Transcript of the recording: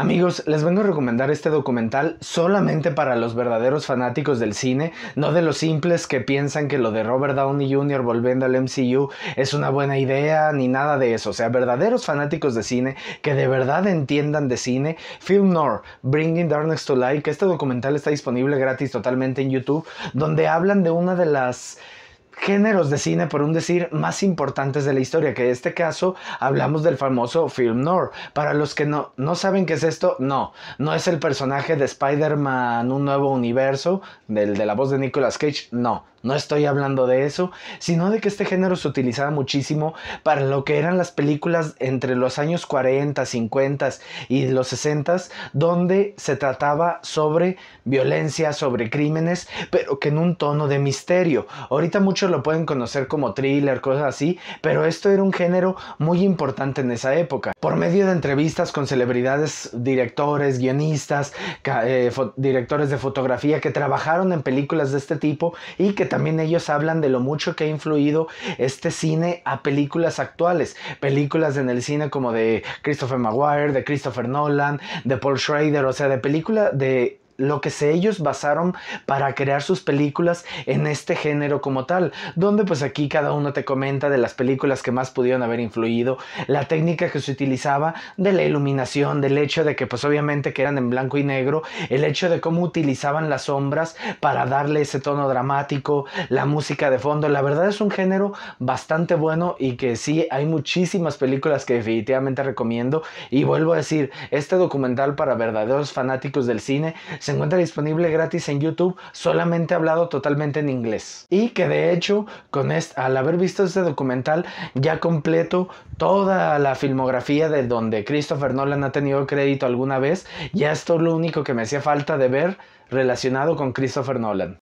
Amigos, les vengo a recomendar este documental solamente para los verdaderos fanáticos del cine, no de los simples que piensan que lo de Robert Downey Jr. volviendo al MCU es una buena idea ni nada de eso. O sea, verdaderos fanáticos de cine que de verdad entiendan de cine. Film Noir, Bringing Darkness to Light, que este documental está disponible gratis totalmente en YouTube, donde hablan de una de las géneros de cine, por un decir, más importantes de la historia, que en este caso hablamos del famoso film noir. Para los que no, no saben qué es esto, no, no es el personaje de Spider-Man, un nuevo universo, del de la voz de Nicolas Cage, no, no estoy hablando de eso, sino de que este género se utilizaba muchísimo para lo que eran las películas entre los años 40, 50 y los 60, donde se trataba sobre violencia, sobre crímenes, pero que en un tono de misterio. Ahorita muchos lo pueden conocer como thriller, cosas así, pero esto era un género muy importante en esa época. Por medio de entrevistas con celebridades, directores, guionistas, eh, directores de fotografía que trabajaron en películas de este tipo y que también ellos hablan de lo mucho que ha influido este cine a películas actuales, películas en el cine como de Christopher Maguire, de Christopher Nolan, de Paul Schrader, o sea, de película de lo que se ellos basaron para crear sus películas en este género como tal, donde pues aquí cada uno te comenta de las películas que más pudieron haber influido, la técnica que se utilizaba, de la iluminación, del hecho de que pues obviamente que eran en blanco y negro, el hecho de cómo utilizaban las sombras para darle ese tono dramático, la música de fondo, la verdad es un género bastante bueno y que sí, hay muchísimas películas que definitivamente recomiendo y vuelvo a decir, este documental para verdaderos fanáticos del cine se encuentra disponible gratis en YouTube, solamente hablado totalmente en inglés. Y que de hecho, con al haber visto este documental, ya completo toda la filmografía de donde Christopher Nolan ha tenido crédito alguna vez, ya esto es lo único que me hacía falta de ver relacionado con Christopher Nolan.